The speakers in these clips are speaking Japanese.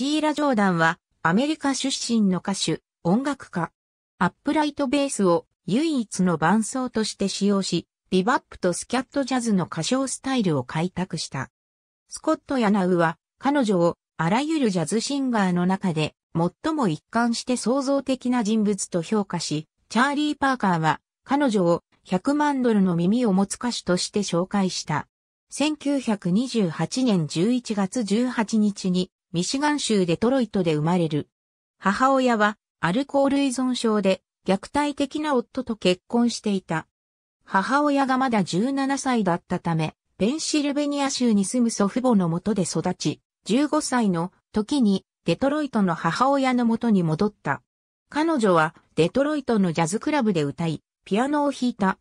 シーラ・ジョーダンはアメリカ出身の歌手、音楽家。アップライトベースを唯一の伴奏として使用し、ビバップとスキャットジャズの歌唱スタイルを開拓した。スコット・ヤナウは彼女をあらゆるジャズシンガーの中で最も一貫して創造的な人物と評価し、チャーリー・パーカーは彼女を100万ドルの耳を持つ歌手として紹介した。1928年11月18日にミシガン州デトロイトで生まれる。母親はアルコール依存症で虐待的な夫と結婚していた。母親がまだ17歳だったため、ペンシルベニア州に住む祖父母のもとで育ち、15歳の時にデトロイトの母親のもとに戻った。彼女はデトロイトのジャズクラブで歌い、ピアノを弾いた。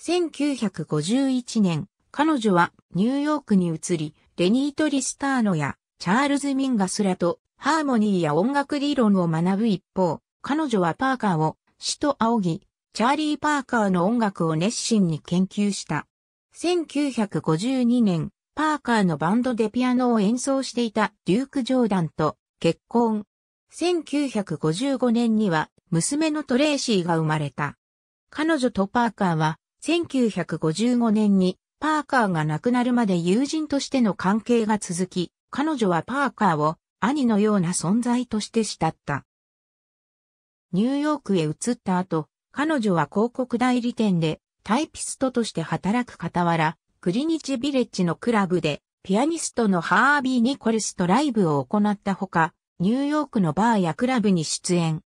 1951年、彼女はニューヨークに移り、レニート・リスターノやチャールズ・ミンガスらとハーモニーや音楽理論を学ぶ一方、彼女はパーカーを、死と仰ぎ、チャーリー・パーカーの音楽を熱心に研究した。1952年、パーカーのバンドでピアノを演奏していたデューク・ジョーダンと結婚。1955年には娘のトレーシーが生まれた。彼女とパーカーは1955年にパーカーが亡くなるまで友人としての関係が続き、彼女はパーカーを兄のような存在として慕った。ニューヨークへ移った後、彼女は広告代理店でタイピストとして働く傍ら、クリニチビレッジのクラブでピアニストのハービー・ニコルスとライブを行ったほか、ニューヨークのバーやクラブに出演。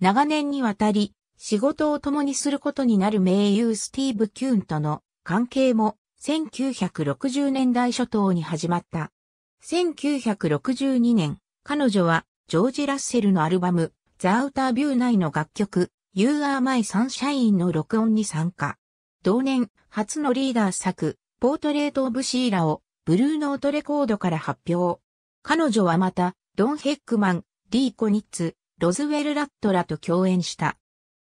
長年にわたり、仕事を共にすることになる名優スティーブ・キューンとの関係も1960年代初頭に始まった。1962年、彼女はジョージ・ラッセルのアルバム、ザ・アウター・ビュー内の楽曲、You Are My Sunshine の録音に参加。同年、初のリーダー作、ポートレート・オブ・シーラを、ブルーノートレコードから発表。彼女はまた、ドン・ヘックマン、リー・コニッツ、ロズウェル・ラットらと共演した。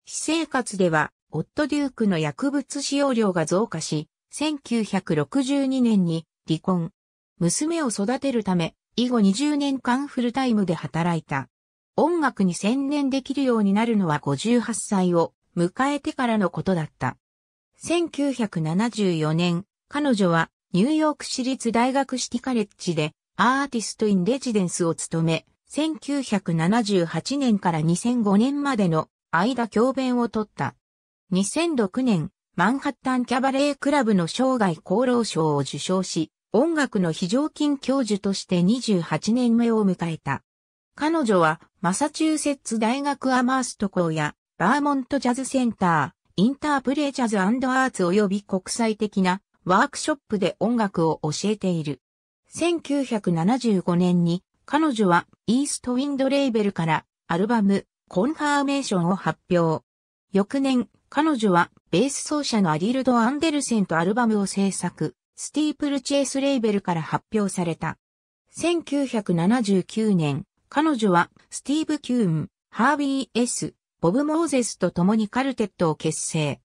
私生活では、オット・デュークの薬物使用量が増加し、1962年に離婚。娘を育てるため、以後20年間フルタイムで働いた。音楽に専念できるようになるのは58歳を迎えてからのことだった。1974年、彼女はニューヨーク市立大学シティカレッジでアーティストインレジデンスを務め、1978年から2005年までの間教鞭を取った。2006年、マンハッタンキャバレークラブの生涯功労賞を受賞し、音楽の非常勤教授として28年目を迎えた。彼女はマサチューセッツ大学アマースト校やバーモントジャズセンター、インタープレイジャズアーツ及び国際的なワークショップで音楽を教えている。1975年に彼女はイーストウィンドレーベルからアルバムコンファーメーションを発表。翌年、彼女はベース奏者のアリルド・アンデルセンとアルバムを制作。スティープルチェイスレーベルから発表された。1979年、彼女はスティーブ・キューン、ハービー・エス、ボブ・モーゼスと共にカルテットを結成。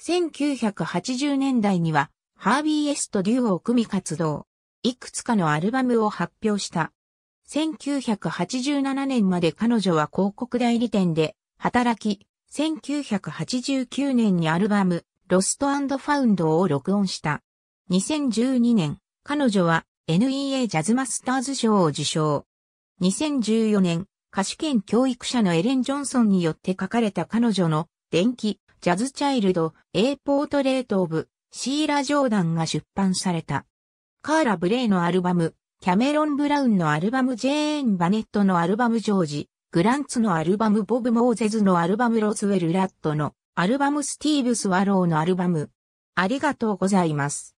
1980年代には、ハービー・エスとデュオを組み活動。いくつかのアルバムを発表した。1987年まで彼女は広告代理店で働き、1989年にアルバム、ロストファウンドを録音した。2012年、彼女は NEA ジャズマスターズ賞を受賞。2014年、歌手兼教育者のエレン・ジョンソンによって書かれた彼女の電気、ジャズチャイルド、A ポートレート・オブ、シーラ・ジョーダンが出版された。カーラ・ブレイのアルバム、キャメロン・ブラウンのアルバム、ジェーン・バネットのアルバム、ジョージ、グランツのアルバム、ボブ・モーゼズのアルバム、ロスウェル・ラットのアルバム、スティーブ・スワローのアルバム。ありがとうございます。